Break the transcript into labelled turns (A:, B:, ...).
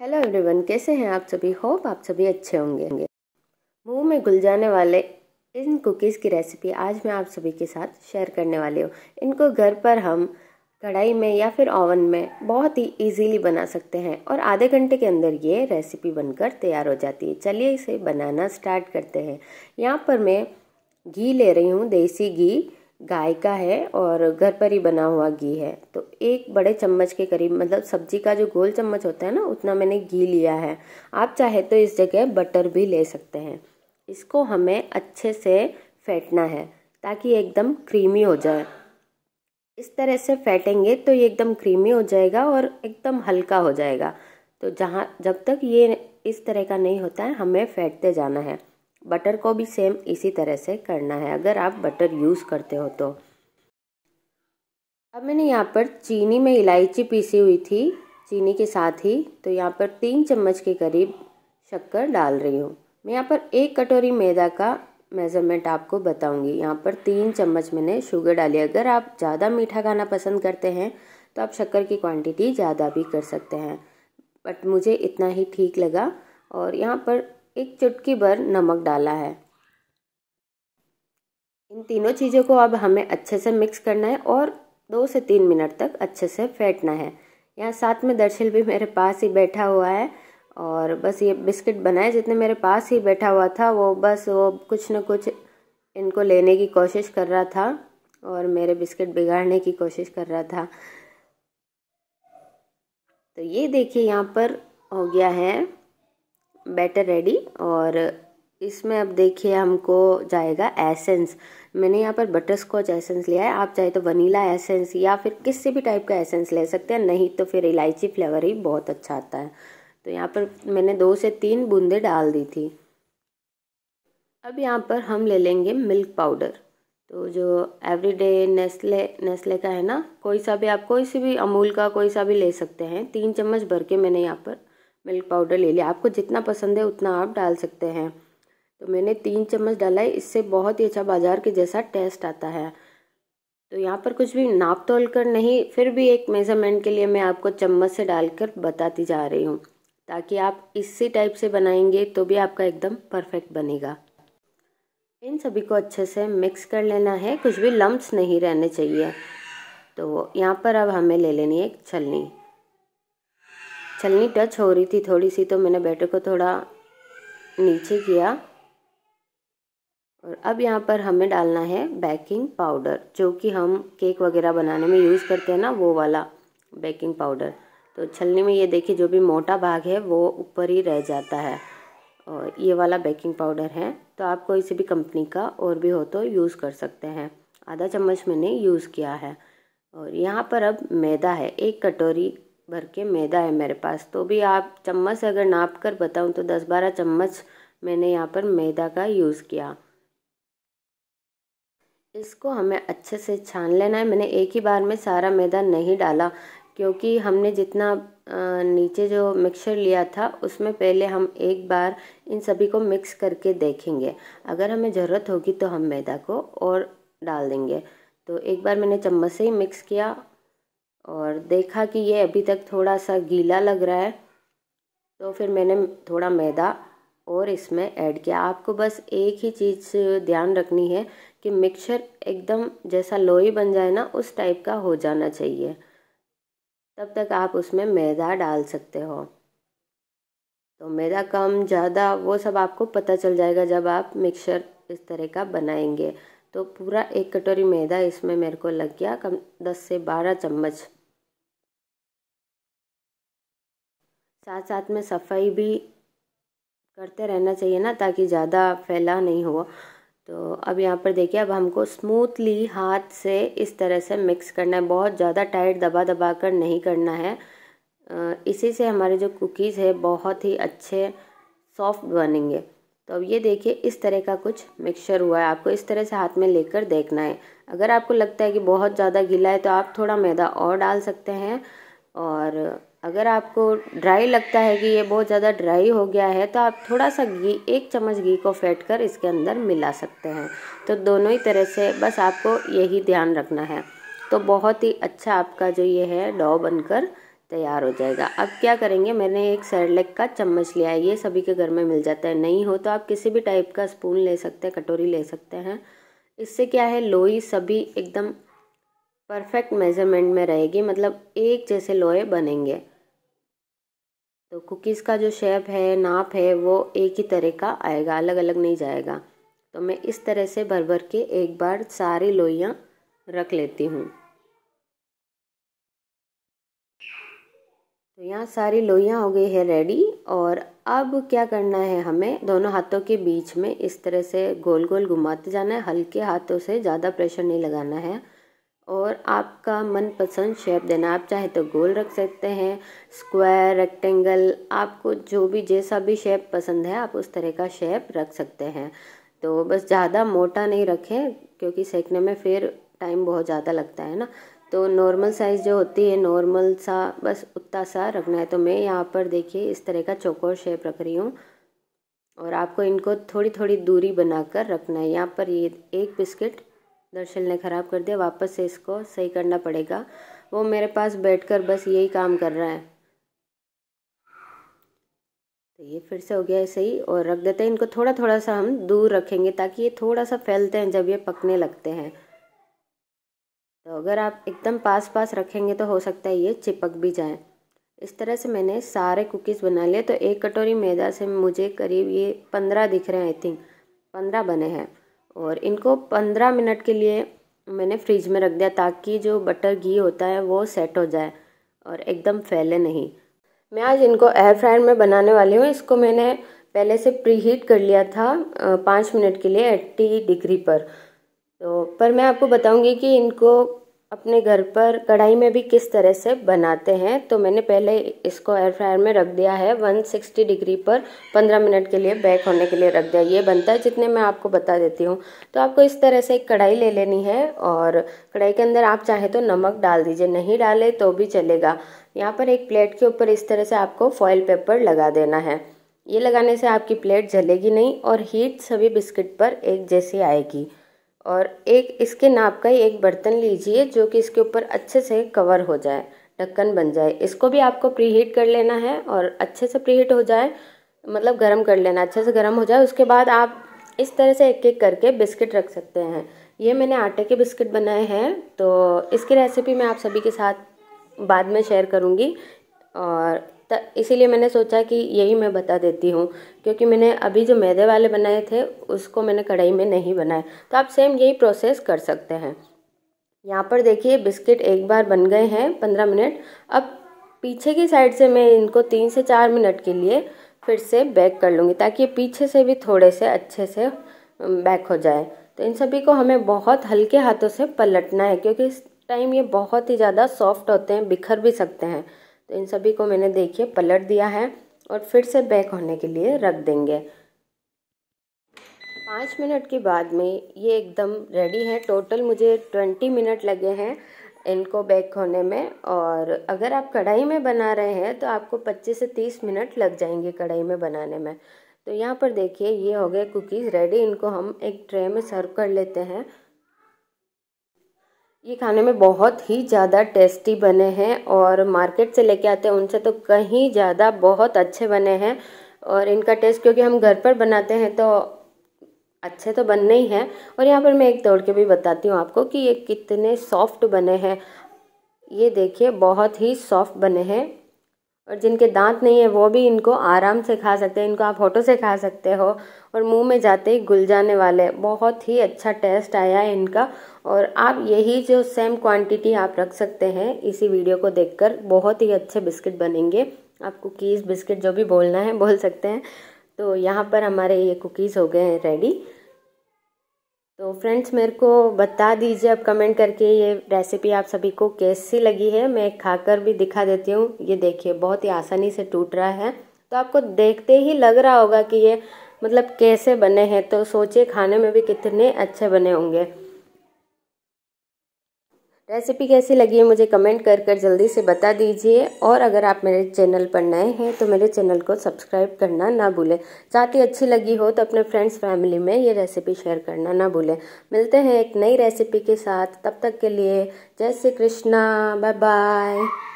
A: hello everyone कैसे हैं आप सभी होप आप सभी अच्छे होंगे मुंह में घुल जाने वाले इन कुकीज़ की रेसिपी आज मैं आप सभी के साथ शेयर करने वाली हूँ इनको घर पर हम कढ़ाई में या फिर ओवन में बहुत ही इजीली बना सकते हैं और आधे घंटे के अंदर ये रेसिपी बनकर तैयार हो जाती है चलिए इसे बनाना स्टार्ट करते हैं यहाँ पर मैं घी ले रही हूँ देसी घी गाय का है और घर पर ही बना हुआ घी है तो एक बड़े चम्मच के करीब मतलब सब्जी का जो गोल चम्मच होता है ना उतना मैंने घी लिया है आप चाहे तो इस जगह बटर भी ले सकते हैं इसको हमें अच्छे से फेंटना है ताकि एकदम क्रीमी हो जाए इस तरह से फेंटेंगे तो ये एकदम क्रीमी हो जाएगा और एकदम हल्का हो जाएगा तो जहाँ जब तक ये इस तरह का नहीं होता है हमें फेंटते जाना है बटर को भी सेम इसी तरह से करना है अगर आप बटर यूज़ करते हो तो अब मैंने यहाँ पर चीनी में इलायची पीसी हुई थी चीनी के साथ ही तो यहाँ पर तीन चम्मच के करीब शक्कर डाल रही हूँ मैं यहाँ पर एक कटोरी मैदा का मेज़रमेंट आपको बताऊंगी यहाँ पर तीन चम्मच मैंने शुगर डाली अगर आप ज़्यादा मीठा खाना पसंद करते हैं तो आप शक्कर की क्वांटिटी ज़्यादा भी कर सकते हैं बट मुझे इतना ही ठीक लगा और यहाँ पर एक चुटकी भर नमक डाला है इन तीनों चीज़ों को अब हमें अच्छे से मिक्स करना है और दो से तीन मिनट तक अच्छे से फेंटना है यहाँ साथ में दर्शिल भी मेरे पास ही बैठा हुआ है और बस ये बिस्किट बनाए जितने मेरे पास ही बैठा हुआ था वो बस वो कुछ ना कुछ इनको लेने की कोशिश कर रहा था और मेरे बिस्किट बिगाड़ने की कोशिश कर रहा था तो ये देखिए यहाँ पर हो गया है बैटर रेडी और इसमें अब देखिए हमको जाएगा एसेंस मैंने यहाँ पर बटर स्कॉच एसेंस लिया है आप चाहे तो वनीला एसेंस या फिर किसी भी टाइप का एसेंस ले सकते हैं नहीं तो फिर इलायची फ्लेवर ही बहुत अच्छा आता है तो यहाँ पर मैंने दो से तीन बूंदे डाल दी थी अब यहाँ पर हम ले लेंगे मिल्क पाउडर तो जो एवरीडे नेस्ले नेस्ले का है ना कोई सा भी आप कोई सी भी अमूल का कोई सा भी ले सकते हैं तीन चम्मच भर के मैंने यहाँ पर मिल्क पाउडर ले लिया आपको जितना पसंद है उतना आप डाल सकते हैं तो मैंने तीन चम्मच डाला है इससे बहुत ही अच्छा बाज़ार के जैसा टेस्ट आता है तो यहाँ पर कुछ भी नाप तोल कर नहीं फिर भी एक मेज़रमेंट के लिए मैं आपको चम्मच से डालकर बताती जा रही हूँ ताकि आप इसी टाइप से बनाएंगे तो भी आपका एकदम परफेक्ट बनेगा इन सभी को अच्छे से मिक्स कर लेना है कुछ भी लम्ब्स नहीं रहने चाहिए तो यहाँ पर अब हमें ले लेनी है एक छलनी छलनी टच हो रही थी थोड़ी सी तो मैंने बैटर को थोड़ा नीचे किया और अब यहाँ पर हमें डालना है बेकिंग पाउडर जो कि हम केक वगैरह बनाने में यूज़ करते हैं ना वो वाला बेकिंग पाउडर तो छलनी में ये देखिए जो भी मोटा भाग है वो ऊपर ही रह जाता है और ये वाला बेकिंग पाउडर है तो आप कोई सी भी कंपनी का और भी हो तो यूज़ कर सकते हैं आधा चम्मच मैंने यूज़ किया है और यहाँ पर अब मैदा है एक कटोरी भर के मैदा है मेरे पास तो भी आप चम्मच अगर नाप कर बताऊँ तो दस बारह चम्मच मैंने यहाँ पर मैदा का यूज़ किया इसको हमें अच्छे से छान लेना है मैंने एक ही बार में सारा मैदा नहीं डाला क्योंकि हमने जितना नीचे जो मिक्सर लिया था उसमें पहले हम एक बार इन सभी को मिक्स करके देखेंगे अगर हमें ज़रूरत होगी तो हम मैदा को और डाल देंगे तो एक बार मैंने चम्मच से ही मिक्स किया और देखा कि ये अभी तक थोड़ा सा गीला लग रहा है तो फिर मैंने थोड़ा मैदा और इसमें ऐड किया आपको बस एक ही चीज़ ध्यान रखनी है कि मिक्सचर एकदम जैसा लोई बन जाए ना उस टाइप का हो जाना चाहिए तब तक आप उसमें मैदा डाल सकते हो तो मैदा कम ज़्यादा वो सब आपको पता चल जाएगा जब आप मिक्सचर इस तरह का बनाएंगे तो पूरा एक कटोरी मैदा इसमें मेरे को लग गया कम दस से बारह चम्मच साथ साथ में सफाई भी करते रहना चाहिए ना ताकि ज़्यादा फैला नहीं हो तो अब यहाँ पर देखिए अब हमको स्मूथली हाथ से इस तरह से मिक्स करना है बहुत ज़्यादा टाइट दबा दबा कर नहीं करना है इसी से हमारे जो कुकीज़ है बहुत ही अच्छे सॉफ्ट बनेंगे तो अब ये देखिए इस तरह का कुछ मिक्सचर हुआ है आपको इस तरह से हाथ में लेकर देखना है अगर आपको लगता है कि बहुत ज़्यादा गीला है तो आप थोड़ा मैदा और डाल सकते हैं और अगर आपको ड्राई लगता है कि ये बहुत ज़्यादा ड्राई हो गया है तो आप थोड़ा सा घी एक चम्मच घी को फेंट कर इसके अंदर मिला सकते हैं तो दोनों ही तरह से बस आपको यही ध्यान रखना है तो बहुत ही अच्छा आपका जो ये है डॉ बनकर तैयार हो जाएगा अब क्या करेंगे मैंने एक सैरलेक का चम्मच लिया है ये सभी के घर में मिल जाता है नहीं हो तो आप किसी भी टाइप का स्पून ले सकते हैं कटोरी ले सकते हैं इससे क्या है लोई सभी एकदम परफेक्ट मेज़रमेंट में रहेगी मतलब एक जैसे लोए बनेंगे तो कुकीज़ का जो शेप है नाप है वो एक ही तरह का आएगा अलग अलग नहीं जाएगा तो मैं इस तरह से भर भर के एक बार सारी लोइयाँ रख लेती हूँ तो यहाँ सारी लोइयाँ हो गई है रेडी और अब क्या करना है हमें दोनों हाथों के बीच में इस तरह से गोल गोल घुमाते जाना है हल्के हाथों से ज़्यादा प्रेशर नहीं लगाना है और आपका मनपसंद शेप देना आप चाहे तो गोल रख सकते हैं स्क्वायर रेक्टेंगल आपको जो भी जैसा भी शेप पसंद है आप उस तरह का शेप रख सकते हैं तो बस ज़्यादा मोटा नहीं रखें क्योंकि सेकने में फिर टाइम बहुत ज़्यादा लगता है ना तो नॉर्मल साइज़ जो होती है नॉर्मल सा बस उतना सा रखना है तो मैं यहाँ पर देखिए इस तरह का चौकोर शेप रख रही हूँ और आपको इनको थोड़ी थोड़ी दूरी बनाकर रखना है यहाँ पर ये एक बिस्किट दर्शन ने ख़राब कर दिया वापस से इसको सही करना पड़ेगा वो मेरे पास बैठकर बस यही काम कर रहा है तो ये फिर से हो गया है सही और रख देते हैं इनको थोड़ा थोड़ा सा हम दूर रखेंगे ताकि ये थोड़ा सा फैलते हैं जब ये पकने लगते हैं तो अगर आप एकदम पास पास रखेंगे तो हो सकता है ये चिपक भी जाए इस तरह से मैंने सारे कुकीज़ बना लिए तो एक कटोरी मैदा से मुझे करीब ये पंद्रह दिख रहे हैं आई थिंक पंद्रह बने हैं और इनको पंद्रह मिनट के लिए मैंने फ्रिज में रख दिया ताकि जो बटर घी होता है वो सेट हो जाए और एकदम फैले नहीं मैं आज इनको एयर फ्रायर में बनाने वाली हूँ इसको मैंने पहले से प्री हीट कर लिया था पाँच मिनट के लिए एट्टी डिग्री पर तो पर मैं आपको बताऊंगी कि इनको अपने घर पर कढ़ाई में भी किस तरह से बनाते हैं तो मैंने पहले इसको एयर फ्रायर में रख दिया है 160 डिग्री पर 15 मिनट के लिए बैक होने के लिए रख दिया ये बनता है जितने मैं आपको बता देती हूँ तो आपको इस तरह से एक कढ़ाई ले लेनी है और कढ़ाई के अंदर आप चाहे तो नमक डाल दीजिए नहीं डाले तो भी चलेगा यहाँ पर एक प्लेट के ऊपर इस तरह से आपको फॉयल पेपर लगा देना है ये लगाने से आपकी प्लेट जलेगी नहीं और हीट सभी बिस्किट पर एक जैसी आएगी और एक इसके नाप का ही एक बर्तन लीजिए जो कि इसके ऊपर अच्छे से कवर हो जाए ढक्कन बन जाए इसको भी आपको प्री हीट कर लेना है और अच्छे से प्री हीट हो जाए मतलब गर्म कर लेना अच्छे से गर्म हो जाए उसके बाद आप इस तरह से एक एक करके बिस्किट रख सकते हैं ये मैंने आटे के बिस्किट बनाए हैं तो इसकी रेसिपी मैं आप सभी के साथ बाद में शेयर करूँगी और इसीलिए मैंने सोचा कि यही मैं बता देती हूँ क्योंकि मैंने अभी जो मैदे वाले बनाए थे उसको मैंने कढ़ाई में नहीं बनाए तो आप सेम यही प्रोसेस कर सकते हैं यहाँ पर देखिए बिस्किट एक बार बन गए हैं पंद्रह मिनट अब पीछे की साइड से मैं इनको तीन से चार मिनट के लिए फिर से बैक कर लूँगी ताकि पीछे से भी थोड़े से अच्छे से बैक हो जाए तो इन सभी को हमें बहुत हल्के हाथों से पलटना है क्योंकि इस टाइम ये बहुत ही ज़्यादा सॉफ्ट होते हैं बिखर भी सकते हैं तो इन सभी को मैंने देखिए पलट दिया है और फिर से बैक होने के लिए रख देंगे पाँच मिनट के बाद में ये एकदम रेडी है टोटल मुझे ट्वेंटी मिनट लगे हैं इनको बेक होने में और अगर आप कढ़ाई में बना रहे हैं तो आपको पच्चीस से तीस मिनट लग जाएंगे कढ़ाई में बनाने में तो यहाँ पर देखिए ये हो गए कुकीज़ रेडी इनको हम एक ट्रे में सर्व कर लेते हैं ये खाने में बहुत ही ज़्यादा टेस्टी बने हैं और मार्केट से लेके आते हैं उनसे तो कहीं ज़्यादा बहुत अच्छे बने हैं और इनका टेस्ट क्योंकि हम घर पर बनाते हैं तो अच्छे तो बनने ही हैं और यहाँ पर मैं एक तोड़ के भी बताती हूँ आपको कि ये कितने सॉफ्ट बने हैं ये देखिए बहुत ही सॉफ्ट बने हैं और जिनके दांत नहीं है वो भी इनको आराम से खा सकते हैं इनको आप होटो से खा सकते हो और मुंह में जाते ही गुल जाने वाले बहुत ही अच्छा टेस्ट आया है इनका और आप यही जो सेम क्वांटिटी आप रख सकते हैं इसी वीडियो को देखकर बहुत ही अच्छे बिस्किट बनेंगे आप कुकीज़ बिस्किट जो भी बोलना है बोल सकते हैं तो यहाँ पर हमारे ये कुकीज़ हो गए हैं रेडी तो फ्रेंड्स मेरे को बता दीजिए आप कमेंट करके ये रेसिपी आप सभी को कैसी लगी है मैं खाकर भी दिखा देती हूँ ये देखिए बहुत ही आसानी से टूट रहा है तो आपको देखते ही लग रहा होगा कि ये मतलब कैसे बने हैं तो सोचिए खाने में भी कितने अच्छे बने होंगे रेसिपी कैसी लगी है मुझे कमेंट कर कर जल्दी से बता दीजिए और अगर आप मेरे चैनल पर नए हैं तो मेरे चैनल को सब्सक्राइब करना ना भूलें साथ ही अच्छी लगी हो तो अपने फ्रेंड्स फैमिली में ये रेसिपी शेयर करना ना भूलें मिलते हैं एक नई रेसिपी के साथ तब तक के लिए जय श्री कृष्णा बाय बाय